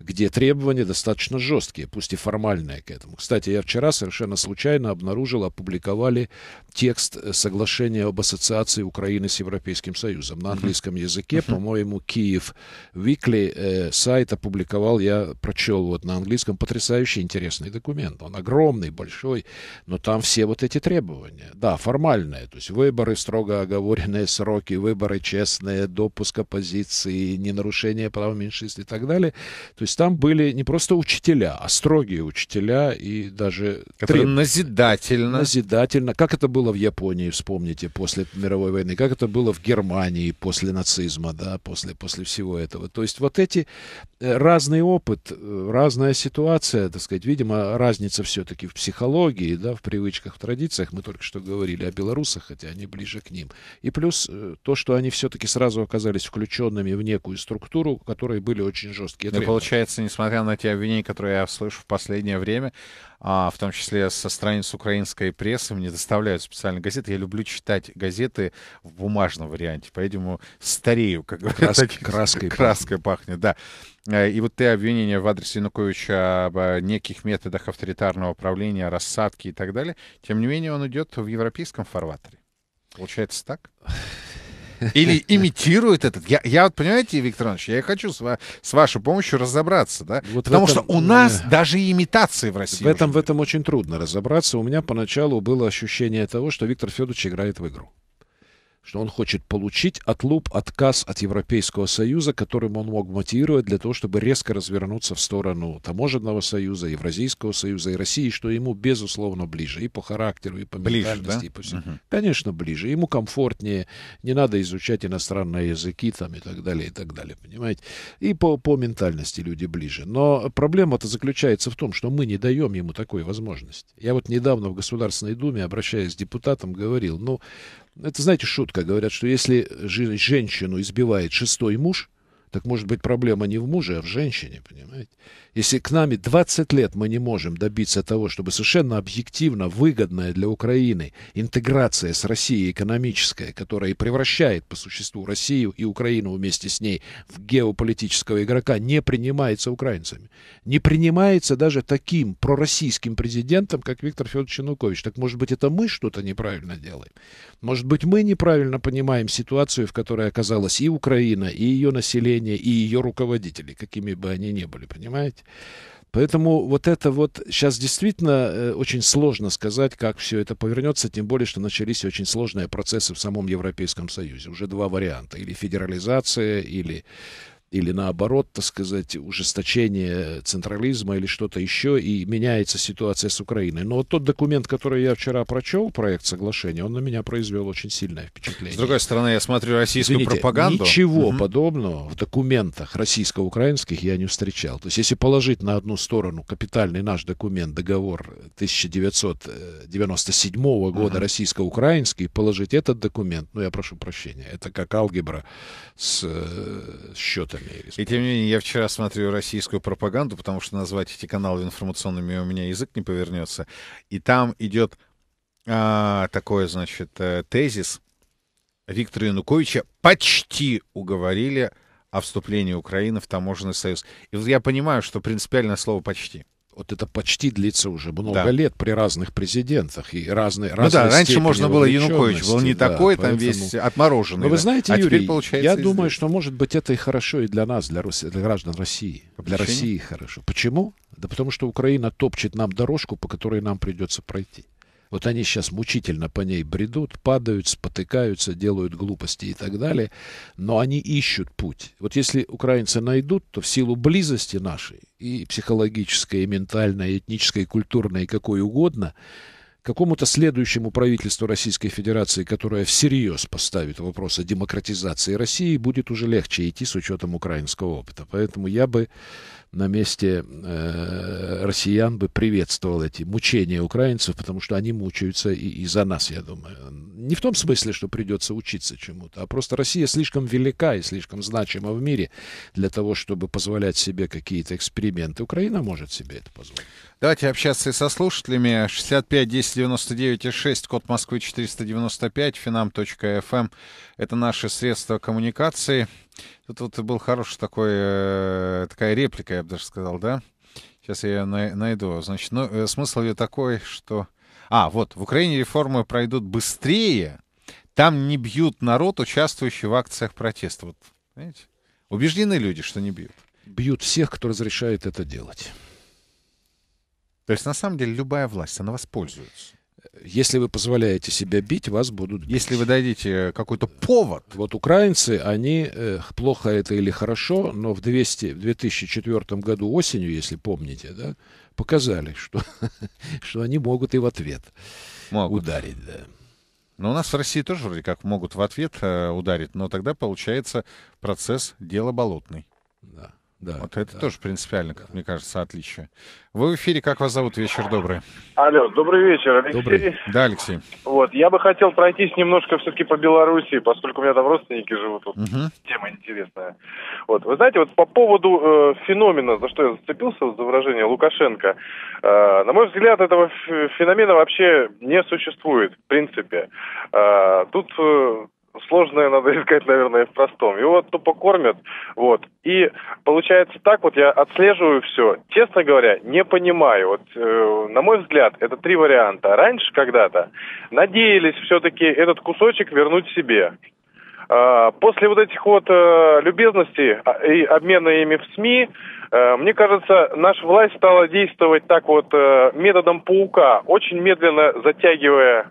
где требования достаточно жесткие, пусть и формальные к этому. Кстати, я вчера совершенно случайно обнаружил, опубликовали текст э, соглашения об ассоциации Украины с Европейским Союзом на английском языке, по-моему, Киев Weekly э, сайт опубликовал, я прочел вот на английском, потрясающе интересный документ, он огромный, большой, но там все вот эти требования оборудования. Да, формальное, то есть выборы, строго оговоренные сроки, выборы честные, допуск оппозиции, ненарушение нарушение прав меньшинств и так далее. То есть там были не просто учителя, а строгие учителя и даже... Которые треб... назидательно. Назидательно. Как это было в Японии, вспомните, после мировой войны, как это было в Германии после нацизма, да, после, после всего этого. То есть вот эти э, разный опыт, э, разная ситуация, так сказать, видимо, разница все-таки в психологии, да, в привычках, в традициях. Мы только что говорили, о белорусах, хотя они ближе к ним. И плюс э, то, что они все-таки сразу оказались включенными в некую структуру, у были очень жесткие требования. получается, несмотря на те обвинения, которые я слышу в последнее время, а, в том числе со страниц украинской прессы, мне доставляют специальные газеты. Я люблю читать газеты в бумажном варианте, поэтому старею, как говорят. Крас... Краской, краской пахнет. пахнет, да. Э, и вот те обвинения в адрес Януковича об э, неких методах авторитарного управления, рассадки и так далее, тем не менее он идет в европейском фарватере. Получается так? Или имитирует этот. Я, я вот, понимаете, Виктор Иванович, я хочу с, ва- с вашей помощью разобраться, да? Вот Потому этом, что у нас э... даже имитации в России. В этом, в этом очень трудно разобраться. У меня поначалу было ощущение того, что Виктор Федорович играет в игру что он хочет получить от отлуп, отказ от Европейского Союза, которым он мог мотивировать для того, чтобы резко развернуться в сторону Таможенного Союза, Евразийского Союза и России, что ему, безусловно, ближе и по характеру, и по ближе, ментальности, да? и по всему. Угу. Конечно, ближе. Ему комфортнее, не надо изучать иностранные языки там и так далее, и так далее, понимаете? И по, по ментальности люди ближе. Но проблема-то заключается в том, что мы не даем ему такой возможности. Я вот недавно в Государственной Думе, обращаясь к депутатам, говорил, ну, это, знаете, шутка. Говорят, что если женщину избивает шестой муж, так может быть проблема не в муже, а в женщине, понимаете? Если к нами 20 лет мы не можем добиться того, чтобы совершенно объективно выгодная для Украины интеграция с Россией экономическая, которая и превращает по существу Россию и Украину вместе с ней в геополитического игрока, не принимается украинцами. Не принимается даже таким пророссийским президентом, как Виктор Федорович Янукович. Так может быть это мы что-то неправильно делаем? Может быть мы неправильно понимаем ситуацию, в которой оказалась и Украина, и ее население, и ее руководители, какими бы они ни были, понимаете? Поэтому вот это вот сейчас действительно э, очень сложно сказать, как все это повернется, тем более, что начались очень сложные процессы в самом Европейском Союзе. Уже два варианта. Или федерализация, или или наоборот, так сказать, ужесточение централизма или что-то еще, и меняется ситуация с Украиной. Но вот тот документ, который я вчера прочел, проект соглашения, он на меня произвел очень сильное впечатление. С другой стороны, я смотрю российскую Извините, пропаганду. Ничего угу. подобного в документах российско-украинских я не встречал. То есть, если положить на одну сторону капитальный наш документ, договор 1997 года угу. российско-украинский, положить этот документ, ну, я прошу прощения, это как алгебра с э, счетом остальные республики. И тем не менее, я вчера смотрю российскую пропаганду, потому что назвать эти каналы информационными у меня язык не повернется. И там идет а, такой, значит, э, тезис Виктора Януковича почти уговорили о вступлении Украины в таможенный союз. И вот я понимаю, что принципиальное слово «почти» вот это почти длится уже много да. лет при разных президентах и разные ну да, раньше можно было Янукович был не да, такой, поэтому... там весь отмороженный. Но ну, вы знаете, да. Юрий, получается я думаю, что может быть это и хорошо и для нас, для, Рус... для граждан России, а Почему? для России хорошо. Почему? Да потому что Украина топчет нам дорожку, по которой нам придется пройти. Вот они сейчас мучительно по ней бредут, падают, спотыкаются, делают глупости и так далее, но они ищут путь. Вот если украинцы найдут, то в силу близости нашей и психологической, и ментальной, и этнической, и культурной, и какой угодно, какому-то следующему правительству Российской Федерации, которое всерьез поставит вопрос о демократизации России, будет уже легче идти с учетом украинского опыта. Поэтому я бы на месте э, россиян бы приветствовал эти мучения украинцев, потому что они мучаются и, и за нас, я думаю. Не в том смысле, что придется учиться чему-то, а просто Россия слишком велика и слишком значима в мире для того, чтобы позволять себе какие-то эксперименты. Украина может себе это позволить. Давайте общаться и со слушателями. 65 10 99 и 6, код Москвы 495, finam.fm. Эм. Это наши средства коммуникации. Тут вот был хороший такой, э, такая реплика, я бы даже сказал, да? Сейчас я ее найду. Значит, ну, э, смысл ее такой, что... А, вот, в Украине реформы пройдут быстрее, там не бьют народ, участвующий в акциях протеста. Вот, понимаете? Убеждены люди, что не бьют. Бьют всех, кто разрешает это делать. То есть, на самом деле, любая власть, она воспользуется. Если вы позволяете себя бить, вас будут бить. Если вы дадите э, какой-то повод. Вот украинцы, они, э, плохо это или хорошо, но в, 200, в 2004 году осенью, если помните, да, показали, что, что они могут и в ответ могут. ударить. Да. Но у нас в России тоже вроде как могут в ответ э, ударить, но тогда получается процесс дело болотный. Да. Да, вот это да. тоже принципиально, как мне кажется, отличие. Вы в эфире, как вас зовут? Вечер добрый. Алло, добрый вечер, Алексей. Добрый. Да, Алексей. Вот, я бы хотел пройтись немножко все-таки по Белоруссии, поскольку у меня там родственники живут. Вот, угу. Тема интересная. Вот, вы знаете, вот по поводу э, феномена, за что я зацепился, за выражение Лукашенко, э, на мой взгляд, этого феномена вообще не существует, в принципе. Э, тут... Э, сложное надо искать, наверное, в простом. Его тупо кормят, вот. И получается так, вот я отслеживаю все. Честно говоря, не понимаю. Вот, э, на мой взгляд, это три варианта. Раньше когда-то надеялись все-таки этот кусочек вернуть себе. Э, после вот этих вот э, любезностей а, и обмена ими в СМИ, э, мне кажется, наша власть стала действовать так вот э, методом паука, очень медленно затягивая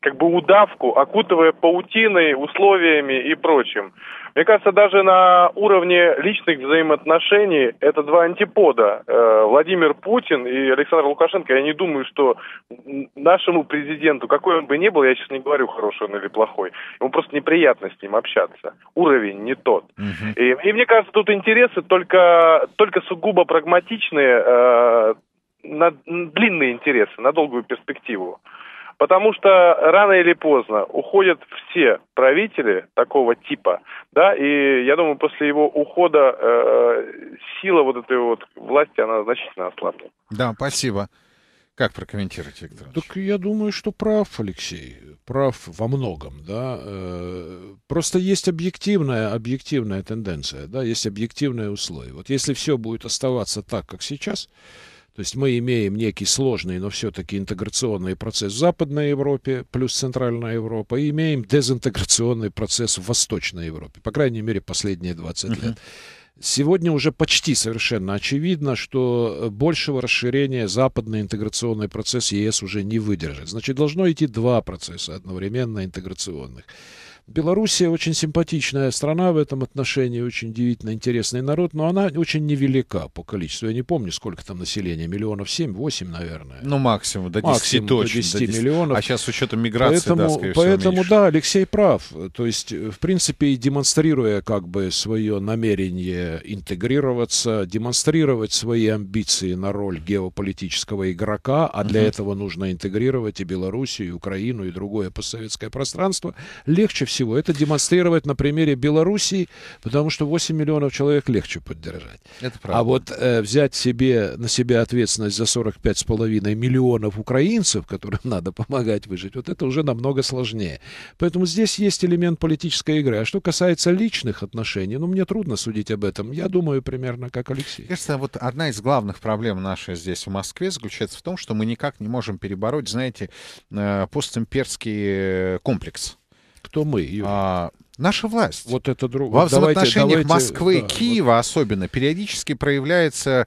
как бы удавку, окутывая паутиной, условиями и прочим. Мне кажется, даже на уровне личных взаимоотношений это два антипода. Э, Владимир Путин и Александр Лукашенко, я не думаю, что нашему президенту, какой он бы ни был, я сейчас не говорю, хороший он или плохой, ему просто неприятно с ним общаться. Уровень не тот. Угу. И, и мне кажется, тут интересы только, только сугубо прагматичные, э, на длинные интересы, на долгую перспективу. Потому что рано или поздно уходят все правители такого типа, да, и я думаю, после его ухода э, сила вот этой вот власти, она значительно ослабла. Да, спасибо. Как прокомментировать, Виктор Так я думаю, что прав, Алексей. Прав во многом, да. Э, просто есть объективная, объективная тенденция, да, есть объективные условия. Вот если все будет оставаться так, как сейчас, то есть мы имеем некий сложный, но все-таки интеграционный процесс в Западной Европе плюс Центральная Европа, и имеем дезинтеграционный процесс в Восточной Европе, по крайней мере, последние 20 лет. Сегодня уже почти совершенно очевидно, что большего расширения западный интеграционный процесс ЕС уже не выдержит. Значит, должно идти два процесса одновременно интеграционных. Белоруссия очень симпатичная страна в этом отношении, очень удивительно интересный народ, но она очень невелика по количеству. Я не помню, сколько там населения, миллионов семь-восемь, наверное. Ну, максимум, до 10 максимум, точно. До 10, до 10 миллионов. А сейчас с учетом миграции, поэтому, да, скорее Поэтому, всего, да, Алексей прав. То есть, э, в принципе, демонстрируя как бы свое намерение интегрироваться, демонстрировать свои амбиции на роль геополитического игрока, а для угу. этого нужно интегрировать и Белоруссию, и Украину, и другое постсоветское пространство, легче всего всего. Это демонстрировать на примере Белоруссии, потому что 8 миллионов человек легче поддержать. Это правда. А вот э, взять себе, на себя ответственность за 45,5 миллионов украинцев, которым надо помогать выжить, вот это уже намного сложнее. Поэтому здесь есть элемент политической игры. А что касается личных отношений, ну, мне трудно судить об этом. Я думаю примерно как Алексей. Конечно, вот одна из главных проблем нашей здесь в Москве заключается в том, что мы никак не можем перебороть, знаете, э, постимперский э, комплекс кто мы? Юрий? А, наша власть. Вот это другое. Во давайте, взаимоотношениях давайте, Москвы да, и Киева вот. особенно периодически проявляется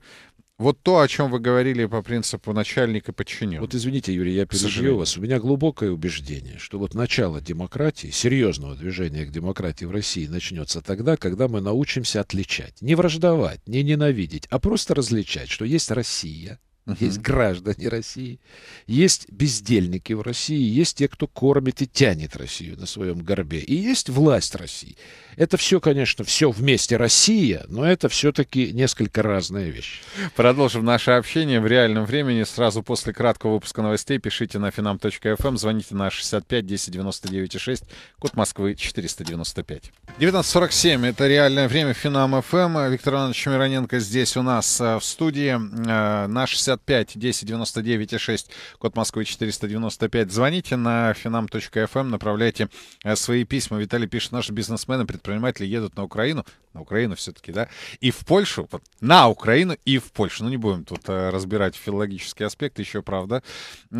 вот то, о чем вы говорили по принципу начальника подчинен. Вот извините, Юрий, я переживаю вас. У меня глубокое убеждение, что вот начало демократии, серьезного движения к демократии в России начнется тогда, когда мы научимся отличать. Не враждовать, не ненавидеть, а просто различать, что есть Россия, Угу. Есть граждане России, есть бездельники в России, есть те, кто кормит и тянет Россию на своем горбе, и есть власть России. Это все, конечно, все вместе Россия, но это все-таки несколько разные вещи. Продолжим наше общение в реальном времени. Сразу после краткого выпуска новостей пишите на finam.fm, эм, звоните на 65 10 99 6, код Москвы 495. 19.47, это реальное время Финам ФМ. Эм. Виктор Иванович Мироненко здесь у нас э, в студии э, на 65 10 99 6, код Москвы 495. Звоните на finam.fm, эм, направляйте э, свои письма. Виталий пишет, наши бизнесмены предприниматели предприниматели едут на Украину, на Украину все-таки, да, и в Польшу, вот, на Украину и в Польшу. Ну, не будем тут а, разбирать филологический аспект, еще, правда.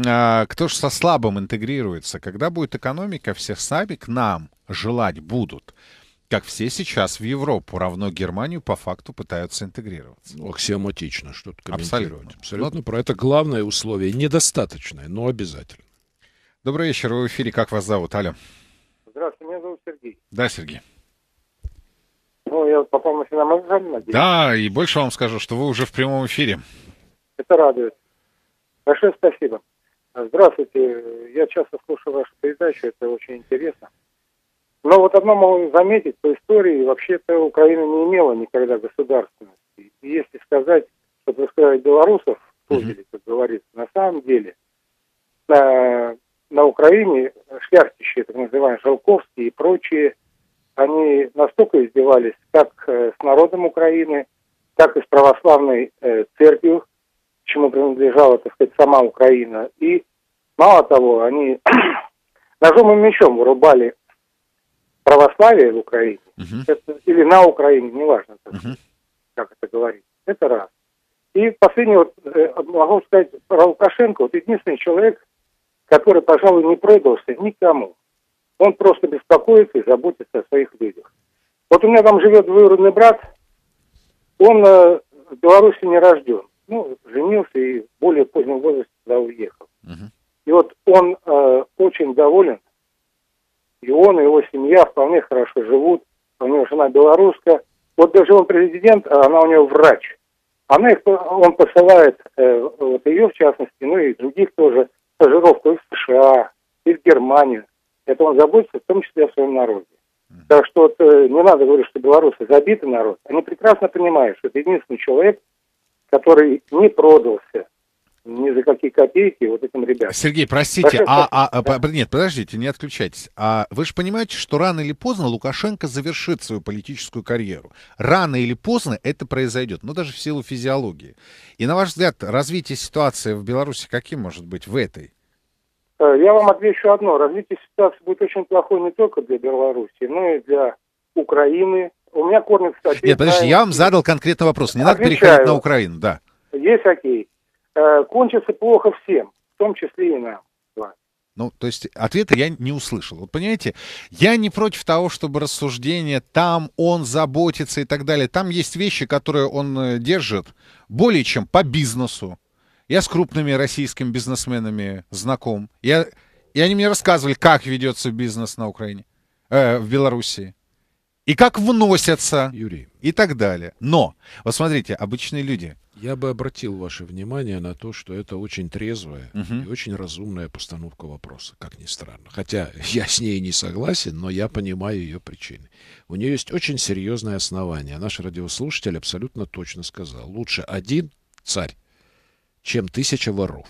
А, кто же со слабым интегрируется? Когда будет экономика, все сами к нам желать будут как все сейчас в Европу, равно Германию, по факту пытаются интегрироваться. Ну, аксиоматично что-то комментировать. Абсолютно. Абсолютно. Ну, но... Про это главное условие, недостаточное, но обязательно. Добрый вечер, вы в эфире, как вас зовут, Аля? Здравствуйте, меня зовут Сергей. Да, Сергей. Ну, я попал на мой надеюсь. Да, и больше вам скажу, что вы уже в прямом эфире. Это радует. Большое спасибо. Здравствуйте. Я часто слушаю вашу передачу, это очень интересно. Но вот одно могу заметить, по истории вообще-то Украина не имела никогда государственности. И если сказать, что происходит белорусов, сузили, как говорится, на самом деле на, э, на Украине шляхтищи, так называемые, Жалковские и прочие они настолько издевались как э, с народом Украины, так и с православной э, церковью, чему принадлежала, так сказать, сама Украина. И мало того, они ножом и мечом вырубали православие в Украине, uh-huh. это, или на Украине, неважно, так, uh-huh. как это говорить. Это раз. И последний, вот, э, могу сказать про Лукашенко, вот единственный человек, который, пожалуй, не продался никому. Он просто беспокоится и заботится о своих людях. Вот у меня там живет двоюродный брат, он э, в Беларуси не рожден. Ну, женился и в более позднем возрасте туда уехал. Uh-huh. И вот он э, очень доволен, и он, и его семья вполне хорошо живут. У него жена белорусская. Вот даже он президент, а она у него врач. Она их, он посылает, э, вот ее в частности, ну и других тоже, стажировку из США, из Германии это он заботится в том числе о своем народе. Так что вот, э, не надо говорить, что белорусы забитый народ. Они прекрасно понимают, что это единственный человек, который не продался ни за какие копейки вот этим ребятам. Сергей, простите, Прошу, а, а, а, да. нет, подождите, не отключайтесь. А вы же понимаете, что рано или поздно Лукашенко завершит свою политическую карьеру. Рано или поздно это произойдет, но ну, даже в силу физиологии. И на ваш взгляд, развитие ситуации в Беларуси каким может быть в этой Э, я вам отвечу одно. Развитие ситуации будет очень плохой не только для Беларуси, но и для Украины. У меня корни, кстати... Нет, подожди, я вам задал конкретный вопрос. Не Отвечаю. надо переходить на Украину, да. Есть окей. Э, кончится плохо всем, в том числе и нам. Ну, то есть ответа я не услышал. Вот понимаете, я не против того, чтобы рассуждение там он заботится и так далее. Там есть вещи, которые он э, держит более чем по бизнесу. Я с крупными российскими бизнесменами знаком. Я, и они мне рассказывали, как ведется бизнес на Украине, э, в Белоруссии. И как вносятся. Юрий. И так далее. Но, вот смотрите, обычные люди. Я бы обратил ваше внимание на то, что это очень трезвая угу. и очень разумная постановка вопроса, как ни странно. Хотя я с ней не согласен, но я понимаю ее причины. У нее есть очень серьезное основание. Наш радиослушатель абсолютно точно сказал. Лучше один царь, чем тысяча воров.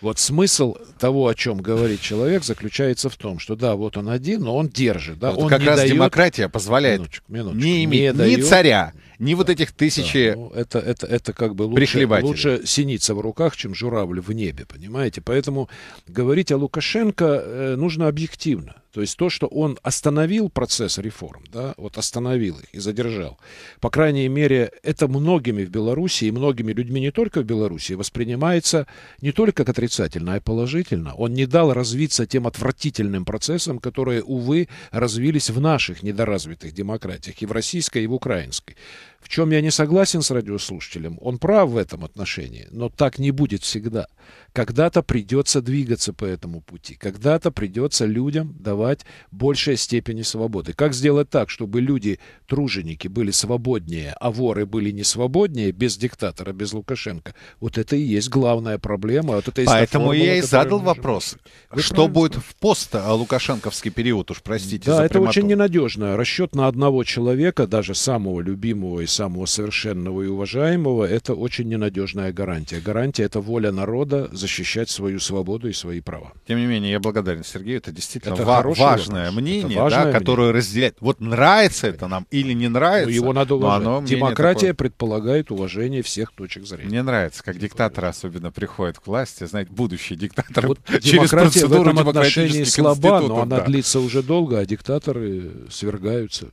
Вот смысл того, о чем говорит человек, заключается в том, что да, вот он один, но он держит. Да, вот он как раз дает... демократия позволяет минуточку, минуточку, не иметь не ни дает... царя, ни вот этих тысячи да, ну, это, это, это как бы лучше, лучше синица в руках, чем журавль в небе, понимаете? Поэтому говорить о Лукашенко э, нужно объективно. То есть то, что он остановил процесс реформ, да, вот остановил их и задержал, по крайней мере, это многими в Беларуси и многими людьми не только в Беларуси воспринимается не только как отрицательно, а и положительно. Он не дал развиться тем отвратительным процессам, которые, увы, развились в наших недоразвитых демократиях, и в российской, и в украинской. В чем я не согласен с радиослушателем, он прав в этом отношении, но так не будет всегда. Когда-то придется двигаться по этому пути. Когда-то придется людям давать большей степени свободы. Как сделать так, чтобы люди, труженики, были свободнее, а воры были не свободнее без диктатора, без Лукашенко? Вот это и есть главная проблема. Вот это и Поэтому формула, я и задал вопрос, Вы что будет сказали? в пост э, Лукашенковский период, уж простите да, за это прямоту. очень ненадежно. Расчет на одного человека, даже самого любимого и самого совершенного и уважаемого, это очень ненадежная гарантия. Гарантия – это воля народа защищать свою свободу и свои права. Тем не менее, я благодарен Сергею. Это действительно это ва- важное вопрос. мнение, это важное да, мнение. которое разделяет. Вот нравится это нам или не нравится. Но ну, его надо уважать. Оно Демократия такое... предполагает уважение всех точек зрения. Мне нравится, как типа диктатор особенно приходит к власти, знаете, будущий диктатор вот через процедуру в этом отношении слаба, но она да. длится уже долго, а диктаторы свергаются.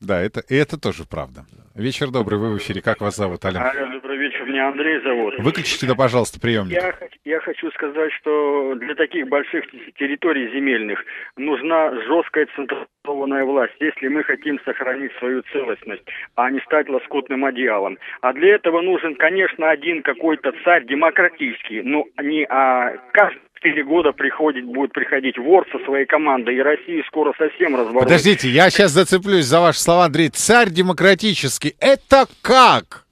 Да, это, это тоже правда. Вечер добрый, вы в эфире. Как вас зовут, Ален? Алло, добрый вечер, меня Андрей зовут. Выключите, да, пожалуйста, приемник. Я, я хочу сказать, что для таких больших территорий земельных нужна жесткая централизованная власть, если мы хотим сохранить свою целостность, а не стать лоскутным одеялом. А для этого нужен, конечно, один какой-то царь демократический, но не а каждый 4 года приходить, будет приходить вор со своей командой, и Россию скоро совсем разворот. Подождите, я сейчас зацеплюсь за ваши слова, Андрей. Царь демократический. Это как?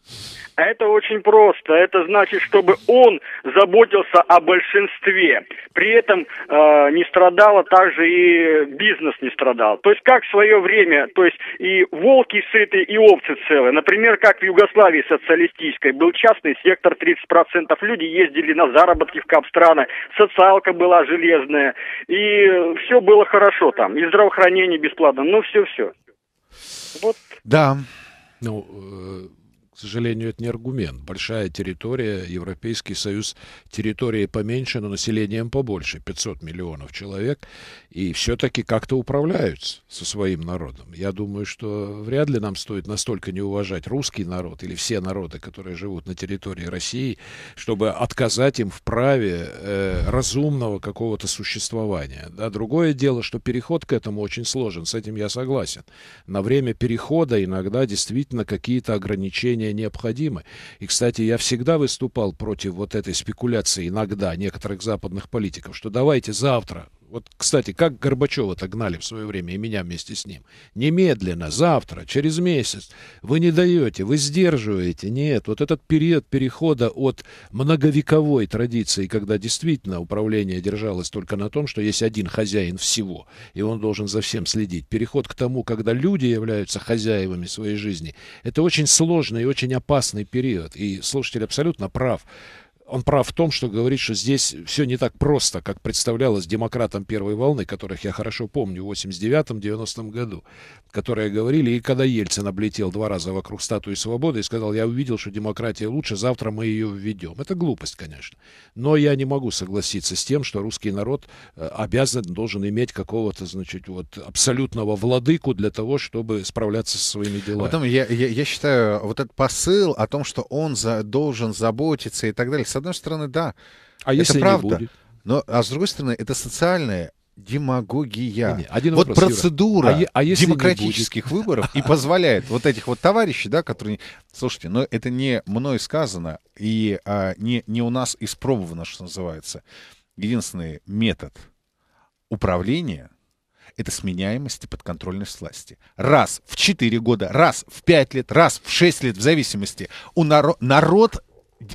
Это очень просто. Это значит, чтобы он заботился о большинстве. При этом э, не страдало также и бизнес не страдал. То есть как в свое время, то есть и волки сыты, и овцы целы. Например, как в Югославии социалистической был частный сектор 30%. Люди ездили на заработки в капстраны, социалка была железная. И все было хорошо там. И здравоохранение бесплатно. Ну все-все. Вот. Да. Ну, э к сожалению, это не аргумент. Большая территория, Европейский Союз, территория поменьше, но населением побольше, 500 миллионов человек, и все-таки как-то управляются со своим народом. Я думаю, что вряд ли нам стоит настолько не уважать русский народ или все народы, которые живут на территории России, чтобы отказать им в праве э, разумного какого-то существования. Да, другое дело, что переход к этому очень сложен, с этим я согласен. На время перехода иногда действительно какие-то ограничения мне необходимы. И, кстати, я всегда выступал против вот этой спекуляции иногда некоторых западных политиков, что давайте завтра вот, кстати, как Горбачева-то в свое время, и меня вместе с ним. Немедленно, завтра, через месяц. Вы не даете, вы сдерживаете. Нет, вот этот период перехода от многовековой традиции, когда действительно управление держалось только на том, что есть один хозяин всего, и он должен за всем следить. Переход к тому, когда люди являются хозяевами своей жизни, это очень сложный и очень опасный период. И слушатель абсолютно прав он прав в том, что говорит, что здесь все не так просто, как представлялось демократам первой волны, которых я хорошо помню в 89-90 году, которые говорили, и когда Ельцин облетел два раза вокруг статуи свободы и сказал, я увидел, что демократия лучше, завтра мы ее введем. Это глупость, конечно. Но я не могу согласиться с тем, что русский народ э, обязан, должен иметь какого-то, значит, вот абсолютного владыку для того, чтобы справляться со своими делами. Потом я, я, я считаю, вот этот посыл о том, что он за, должен заботиться и так далее, одной стороны, да. А это если правда. Не будет? Но, а с другой стороны, это социальная демагогия. Не, один вот вопрос, процедура Юра. а, а демократических выборов и позволяет вот этих вот товарищей, да, которые... Слушайте, но ну, это не мной сказано и а, не, не у нас испробовано, что называется. Единственный метод управления — это сменяемость и подконтрольность власти. Раз в 4 года, раз в 5 лет, раз в 6 лет, в зависимости. У народ народ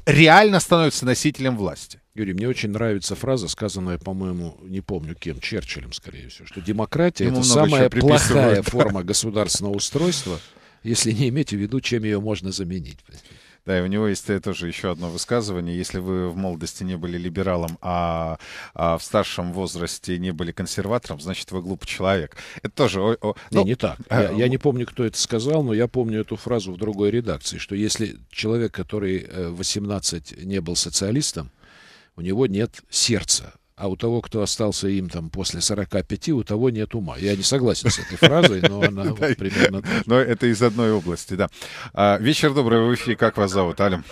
реально становится носителем власти. Юрий, мне очень нравится фраза, сказанная, по-моему, не помню кем, Черчиллем, скорее всего, что демократия Ему это самая плохая форма государственного устройства, если не иметь в виду, чем ее можно заменить. Да, и у него есть тоже еще одно высказывание. Если вы в молодости не были либералом, а, а в старшем возрасте не были консерватором, значит, вы глупый человек. Это тоже... О, о, ну, не, не так. Э, я, я не помню, кто это сказал, но я помню эту фразу в другой редакции, что если человек, который э, в 18 не был социалистом, у него нет сердца а у того, кто остался им там после 45, у того нет ума. Я не согласен с этой фразой, но она примерно... Но это из одной области, да. А, вечер добрый, в эфире. Как вас зовут, Алим?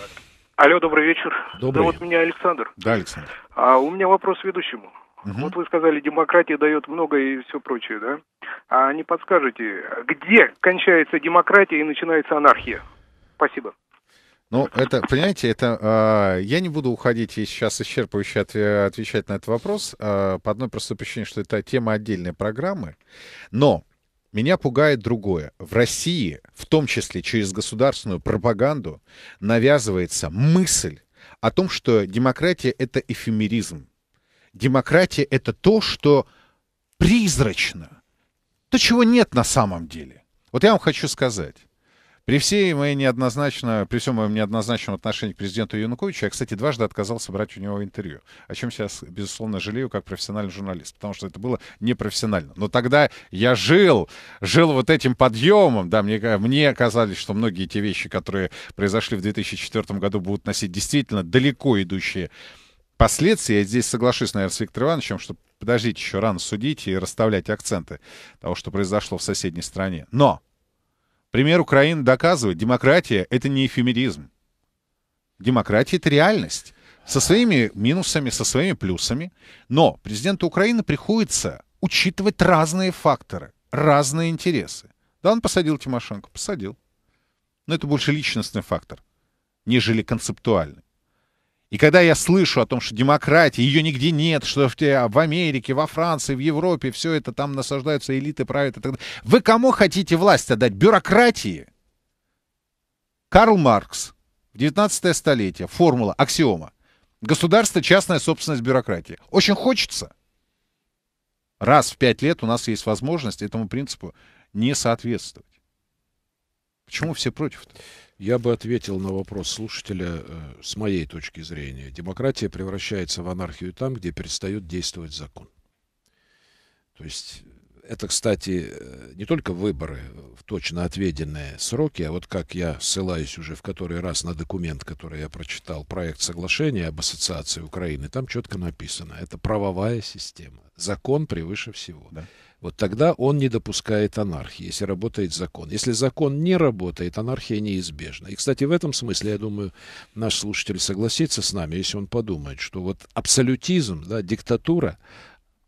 Алло, добрый вечер. Добрый. Зовут меня Александр. Да, Александр. А у меня вопрос ведущему. Угу. Вот вы сказали, демократия дает много и все прочее, да? А не подскажете, где кончается демократия и начинается анархия? Спасибо. Ну, это, понимаете, это... Э, я не буду уходить и сейчас исчерпывающе от, отвечать на этот вопрос э, по одной простой причине, что это тема отдельной программы. Но меня пугает другое. В России, в том числе через государственную пропаганду, навязывается мысль о том, что демократия — это эфемеризм. Демократия — это то, что призрачно, то, чего нет на самом деле. Вот я вам хочу сказать. При, всей моей неоднозначно, при всем моем неоднозначном отношении к президенту Януковичу, я, кстати, дважды отказался брать у него интервью, о чем сейчас, безусловно, жалею как профессиональный журналист, потому что это было непрофессионально. Но тогда я жил, жил вот этим подъемом, да, мне, э, мне казалось, что многие те вещи, которые произошли в 2004 году, будут носить действительно далеко идущие последствия. Я здесь соглашусь, наверное, с Виктором Ивановичем, что подождите еще рано судить и расставлять акценты того, что произошло в соседней стране. Но Пример Украины доказывает, демократия — это не эфемеризм. Демократия — это реальность. Со своими минусами, со своими плюсами. Но президенту Украины приходится учитывать разные факторы, разные интересы. Да, он посадил Тимошенко, посадил. Но это больше личностный фактор, нежели концептуальный. И когда я слышу о том, что демократии, ее нигде нет, что в, в Америке, во Франции, в Европе, все это там насаждаются элиты, правят и так далее. Вы кому хотите власть отдать? Бюрократии? Карл Маркс, 19 столетие, формула, аксиома. Государство, частная собственность, бюрократии. Очень хочется. Раз в пять лет у нас есть возможность этому принципу не соответствовать. Почему все против? -то? Я бы ответил на вопрос слушателя э, с моей точки зрения. Демократия превращается в анархию там, где перестает действовать закон. То есть э, это, кстати, э, не только выборы в точно отведенные сроки, а вот как я ссылаюсь уже в который раз на документ, который я прочитал, проект соглашения об ассоциации Украины, там четко написано, это правовая система. Закон превыше всего. Да вот тогда он не допускает анархии, если работает закон. Если закон не работает, анархия неизбежна. И, кстати, в этом смысле, я думаю, наш слушатель согласится с нами, если он подумает, что вот абсолютизм, да, диктатура,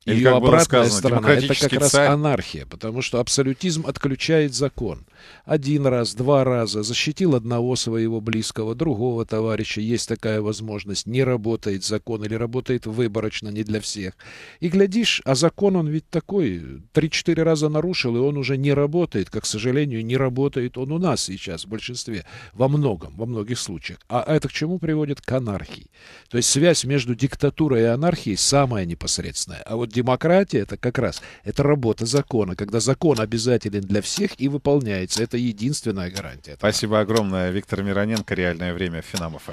или ее обратная сторона – это как царь. раз анархия, потому что абсолютизм отключает закон. Один раз, два раза защитил одного своего близкого, другого товарища, есть такая возможность, не работает закон или работает выборочно, не для всех. И глядишь, а закон он ведь такой, три-четыре раза нарушил, и он уже не работает, как, к сожалению, не работает он у нас сейчас в большинстве, во многом, во многих случаях. А это к чему приводит? К анархии. То есть связь между диктатурой и анархией самая непосредственная. А вот вот демократия это как раз это работа закона, когда закон обязателен для всех и выполняется. Это единственная гарантия. Спасибо огромное, Виктор Мироненко, реальное время Финам ФМ.